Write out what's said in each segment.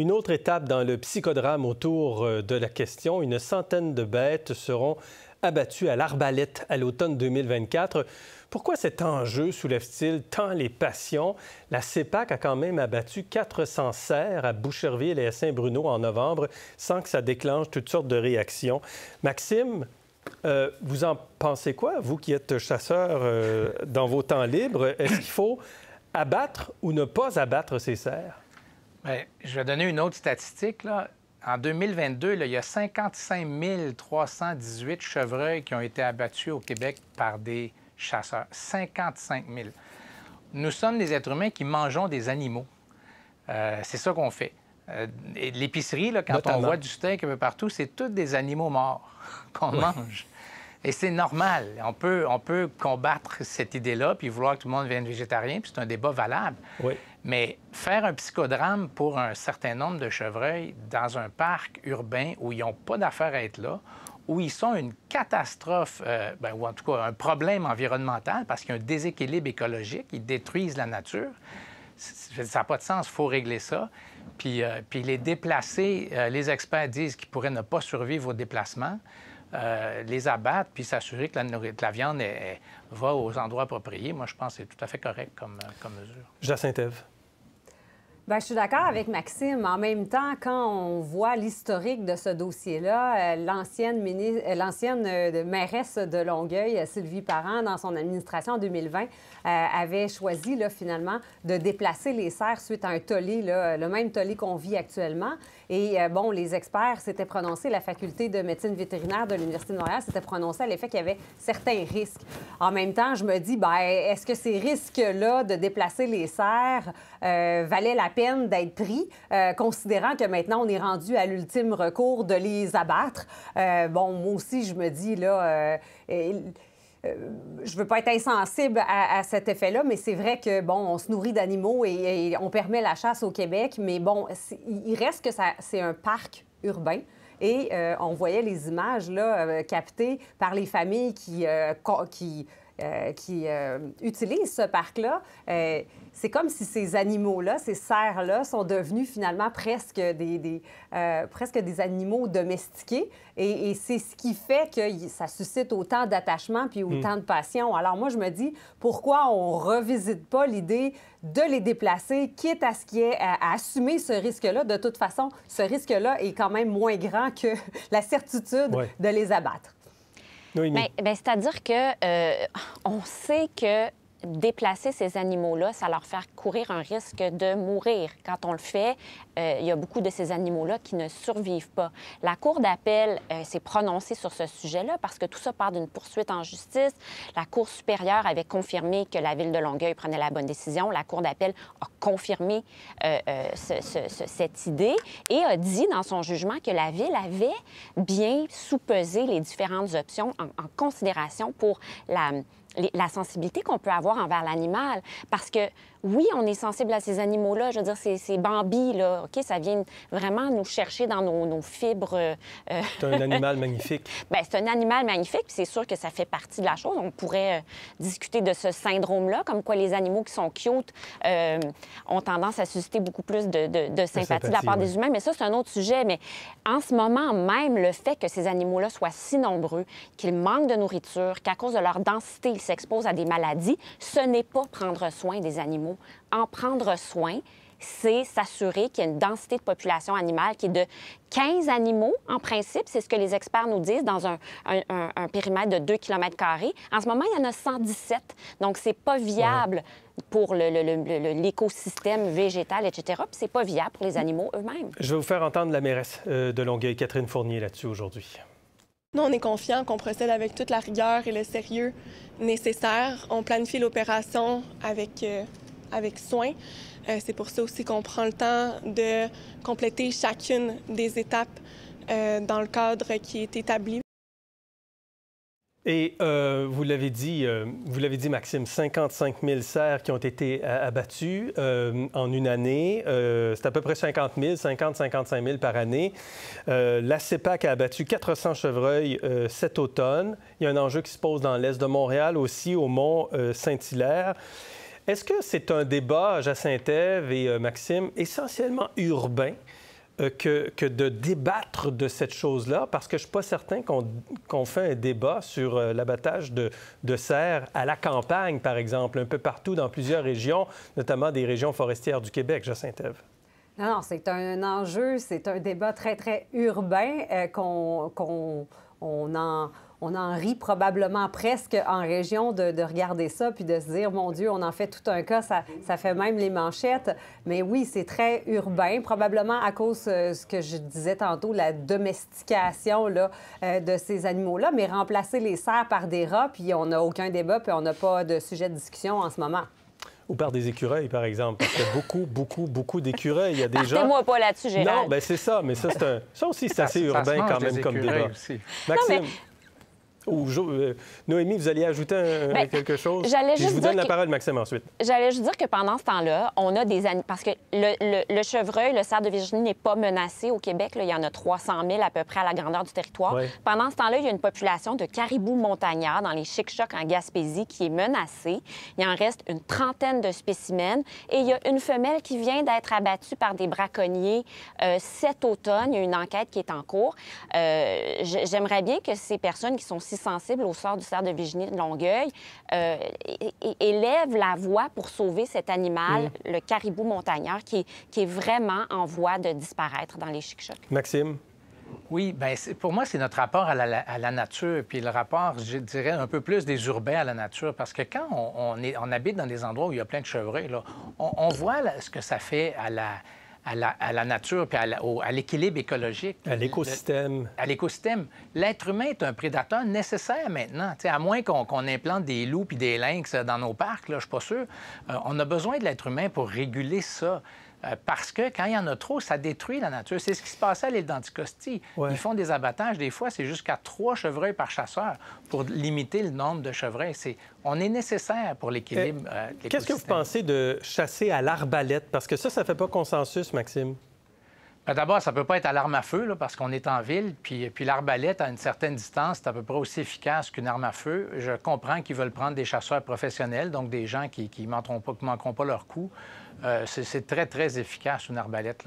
Une autre étape dans le psychodrame autour euh, de la question, une centaine de bêtes seront abattues à l'arbalète à l'automne 2024. Pourquoi cet enjeu soulève-t-il tant les passions? La CEPAC a quand même abattu 400 cerfs à Boucherville et à Saint-Bruno en novembre sans que ça déclenche toutes sortes de réactions. Maxime, euh, vous en pensez quoi, vous qui êtes chasseur euh, dans vos temps libres? Est-ce qu'il faut abattre ou ne pas abattre ces cerfs? je vais donner une autre statistique. En 2022, il y a 55 318 chevreuils qui ont été abattus au Québec par des chasseurs. 55 000. Nous sommes des êtres humains qui mangeons des animaux. Euh, c'est ça qu'on fait. Euh, l'épicerie, quand on voit du steak un peu partout, c'est tous des animaux morts qu'on mange. Et c'est normal. On peut, combattre cette idée-là, puis vouloir que tout le monde devienne végétarien, puis c'est un débat valable. Mais faire un psychodrame pour un certain nombre de chevreuils dans un parc urbain où ils n'ont pas d'affaires à être là, où ils sont une catastrophe, euh, ben, ou en tout cas un problème environnemental, parce qu'il y a un déséquilibre écologique, ils détruisent la nature, ça n'a pas de sens, il faut régler ça. Puis, euh, les déplacer, euh, les experts disent qu'ils pourraient ne pas survivre aux déplacements. Euh, les abattre puis s'assurer que la, la viande va aux endroits appropriés, moi, je pense que c'est tout à fait correct comme, euh, mesure. Jacinthe-Ève. Ben, je suis d'accord avec Maxime. En même temps, quand on voit l'historique de ce dossier-là, euh, l'ancienne, ministre, euh, l'ancienne euh, mairesse de Longueuil, Sylvie Parent, dans son administration en 2020, avait choisi là, finalement de déplacer les serres suite à un tollé, le même tollé qu'on vit actuellement. Et bon, les experts s'étaient prononcés, la faculté de médecine vétérinaire de l'Université de Montréal s'était prononcée à l'effet qu'il y avait certains risques. En même temps, je me dis, ben, est-ce que ces risques-là de déplacer les serres valaient la peine? d'être pris, euh, considérant que maintenant on est rendu à l'ultime recours de les abattre. Euh, bon, moi aussi, je me dis, là, euh, je veux pas être insensible à, cet effet-là, mais c'est vrai que, bon, on se nourrit d'animaux et, on permet la chasse au Québec, mais bon, il reste que c'est un parc urbain. Et on voyait les images là, captées par les familles qui, qui euh, qui euh, utilisent ce parc-là, euh, c'est comme si ces animaux-là, ces cerfs-là, sont devenus finalement presque des, presque des animaux domestiqués. Et, c'est ce qui fait que ça suscite autant d'attachement puis hmm. autant de passion. Alors moi, je me dis, pourquoi on revisite pas l'idée de les déplacer, quitte à ce qui est à, assumer ce risque-là. De toute façon, ce risque-là est quand même moins grand que la certitude de les abattre. Ben, ben, c'est-à-dire que euh, on sait que déplacer ces animaux-là, ça leur fait courir un risque de mourir. Quand on le fait euh, il y a beaucoup de ces animaux-là qui ne survivent pas. La Cour d'appel euh, s'est prononcée sur ce sujet-là parce que tout ça part d'une poursuite en justice. La Cour supérieure avait confirmé que la ville de Longueuil prenait la bonne décision. La Cour d'appel a confirmé euh, cette idée et a dit dans son jugement que la ville avait bien soupesé les différentes options en, considération pour la, sensibilité qu'on peut avoir envers l'animal. Parce que, oui, on est sensible à ces animaux-là. Je veux dire, ces, ces bambis, là, ça. OK? Ça vient vraiment nous chercher dans nos, fibres. Euh, euh, ben, c'est un animal magnifique. c'est un animal magnifique, c'est sûr que ça fait partie de la chose. On pourrait euh, discuter de ce syndrome-là, comme quoi les animaux qui sont cute ont tendance à susciter beaucoup plus de, sympathie, de la part des humains. Mais ça, c'est un autre sujet. Mais en ce moment même, le fait que ces animaux-là soient si nombreux, qu'ils manquent de nourriture, qu'à cause de leur densité, ils s'exposent à des maladies, ce n'est pas prendre soin des animaux. En prendre soin, c'est s'assurer qu'il y a une densité de population animale qui est de 15 animaux, en principe. C'est ce que les experts nous disent dans un, périmètre de 2 km. En ce moment, il y en a 117. Donc, c'est pas viable. pour l'écosystème végétal, etc. Puis c'est pas viable pour les animaux eux-mêmes. Je vais vous faire entendre la mairesse euh, de Longueuil, Catherine Fournier, là-dessus aujourd'hui. Nous, on est confiants qu'on procède avec toute la rigueur et le sérieux nécessaire. On planifie l'opération avec euh, avec soin. Euh, c'est pour ça aussi qu'on prend le temps de compléter chacune des étapes euh, dans le cadre qui est établi. Et euh, vous l'avez dit, vous l'avez dit, Maxime, 55 000 serres qui ont été abattus en une année. c'est à peu près 50 000, 50, 55 000 par année. la CEPAC a abattu 400 chevreuils cet automne. Il y a un enjeu qui se pose dans l'est de Montréal aussi, au mont Saint-Hilaire. Est-ce que c'est un débat, saint-ève et euh, Maxime, essentiellement urbain? Euh, que, de débattre de cette chose-là, parce que je ne suis pas certain qu'on fait un débat sur euh, l'abattage de, de serres à la campagne, par exemple, un peu partout dans plusieurs régions, notamment des régions forestières du Québec, Jacinthe-Ève. Non, non, c'est un enjeu, c'est un débat très, très urbain qu'on en on en rit probablement presque en région de, regarder ça puis de se dire, mon Dieu, on en fait tout un cas, ça, ça fait même les manchettes. Mais oui, c'est très urbain, probablement à cause de euh, ce que je disais tantôt, la domestication là, euh, de ces animaux-là, mais remplacer les cerfs par des rats, puis on n'a aucun débat, puis on n'a pas de sujet de discussion en ce moment ou par des écureuils, par exemple. Parce y a beaucoup, beaucoup, beaucoup d'écureuils. Il y a des gens. moi pas là-dessus, Non, mais ben, c'est ça. Mais ça, c'est ça aussi, c'est assez urbain quand même comme débat. Maxime. Euh, Noémie, vous alliez ajouter ben, quelque chose? je vous donne la parole, Maxime, ensuite. J'allais juste dire que pendant ce temps-là, on a des... Parce que le, chevreuil, le cerf de Virginie n'est pas menacé au Québec. il y en a 300 000 à peu près à la grandeur du territoire. Pendant ce temps-là, il y a une population de caribous montagnards dans les Chic-Chocs en Gaspésie qui est menacée. Il en reste une trentaine de spécimens. Et il y a une femelle qui vient d'être abattue par des braconniers euh, cet automne. Il y a une enquête qui est en cours. Euh, j'aimerais bien que ces personnes qui sont si sensible au sort du cerf de Virginie de Longueuil, euh, élève la voix pour sauver cet animal, mm. le caribou montagnard, qui est, vraiment en voie de disparaître dans les Chic-Chocs. Maxime? Oui, bien, pour moi, c'est notre rapport à la, nature, puis le rapport, je dirais, un peu plus des urbains à la nature, parce que quand on, est, on habite dans des endroits où il y a plein de chevreuils, là, on, voit ce que ça fait à la, à la, nature puis à l'équilibre écologique. À l'écosystème. À l'écosystème. L'être humain est un prédateur nécessaire maintenant. à moins qu'on implante des loups puis des lynx euh, dans nos parcs, je je suis pas sûr. Euh, on a besoin de l'être humain pour réguler ça. Euh, parce que quand il y en a trop, ça détruit la nature. C'est ce qui se passait à l'île d'Anticosti. Ils font des abattages, des fois, c'est jusqu'à trois chevreuils par chasseur pour limiter le nombre de chevreuils. C'est... On est nécessaire pour l'équilibre. Euh, euh, qu'est-ce que vous pensez de chasser à l'arbalète? Parce que ça, ça ne fait pas consensus, Maxime. Ben, d'abord, ça ne peut pas être à l'arme à feu, parce qu'on est en ville, puis, puis l'arbalète, à une certaine distance, c'est à peu près aussi efficace qu'une arme à feu. Je comprends qu'ils veulent prendre des chasseurs professionnels, donc des gens qui ne manqueront, pas, qui manqueront pas leur coup. Euh, c'est très, très efficace, une arbalète.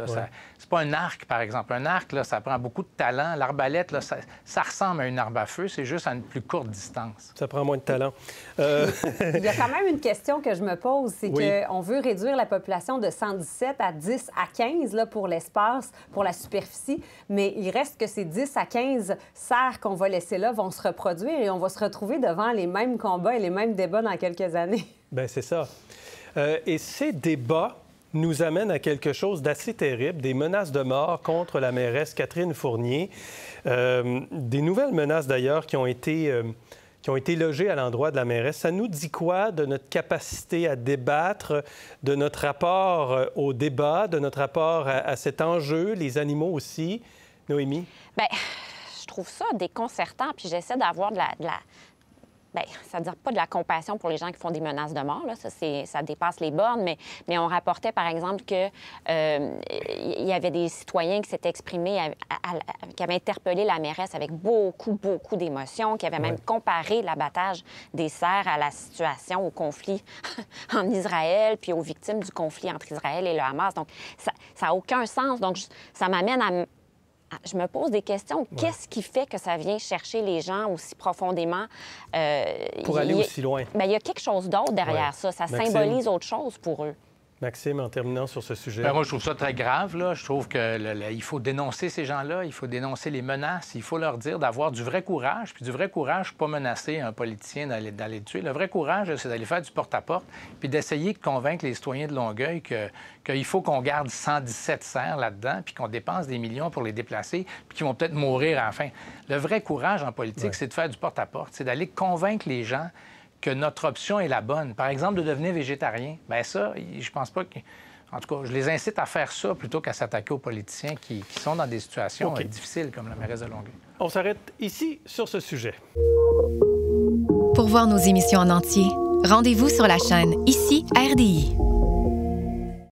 C'est pas un arc, par exemple. Un arc, ça prend beaucoup de talent. L'arbalète, ça, ressemble à une arbre à feu, c'est juste à une plus courte distance. Ça prend moins de talent. Euh, il y a quand même une question que je me pose, c'est qu'on veut réduire la population de 117 à 10 à 15 là, pour l'espace, pour la superficie, mais il reste que ces 10 à 15 serres qu'on va laisser là vont se reproduire et on va se retrouver devant les mêmes combats et les mêmes débats dans quelques années. Bien, c'est ça. Euh, et ces débats nous amènent à quelque chose d'assez terrible, des menaces de mort contre la mairesse Catherine Fournier, euh, des nouvelles menaces d'ailleurs qui ont été... Euh, qui ont été logées à l'endroit de la mairesse. Ça nous dit quoi de notre capacité à débattre, de notre rapport au débat, de notre rapport à, cet enjeu, les animaux aussi? Noémie? Bien, je trouve ça déconcertant, puis j'essaie d'avoir de la Bien, ça ne dire pas de la compassion pour les gens qui font des menaces de mort, là. Ça, ça dépasse les bornes, mais, mais on rapportait, par exemple, qu'il euh, y avait des citoyens qui s'étaient exprimés, qui avaient interpellé la mairesse avec beaucoup, beaucoup d'émotion, qui avaient même comparé l'abattage des serres à la situation au conflit en Israël, puis aux victimes du conflit entre Israël et le Hamas. Donc, ça n'a aucun sens. Donc, ça m'amène à ah, je me pose des questions. Qu'est-ce qui fait que ça vient chercher les gens aussi profondément? Euh, pour aller aussi loin. Ben, il y a quelque chose d'autre derrière ça. Ça symbolise autre chose pour eux. Maxime, en terminant sur ce sujet. Ben, moi, je trouve ça très grave. Là. Je trouve qu'il faut dénoncer ces gens-là, il faut dénoncer les menaces, il faut leur dire d'avoir du vrai courage. Puis du vrai courage, pas menacer un politicien d'aller le tuer. Le vrai courage, c'est d'aller faire du porte-à-porte, puis d'essayer de convaincre les citoyens de Longueuil qu'il faut qu'on garde 117 serres là-dedans, puis qu'on dépense des millions pour les déplacer, puis qu'ils vont peut-être mourir à la fin. Le vrai courage en politique, c'est de faire du porte-à-porte, c'est d'aller convaincre les gens que notre option est la bonne. Par exemple, de devenir végétarien. Bien, ça, je pense pas que. En tout cas, je les incite à faire ça plutôt qu'à s'attaquer aux politiciens qui, sont dans des situations euh, difficiles comme la mairesse de Longueuil. On s'arrête ici sur ce sujet. Pour voir nos émissions en entier, rendez-vous sur la chaîne Ici RDI.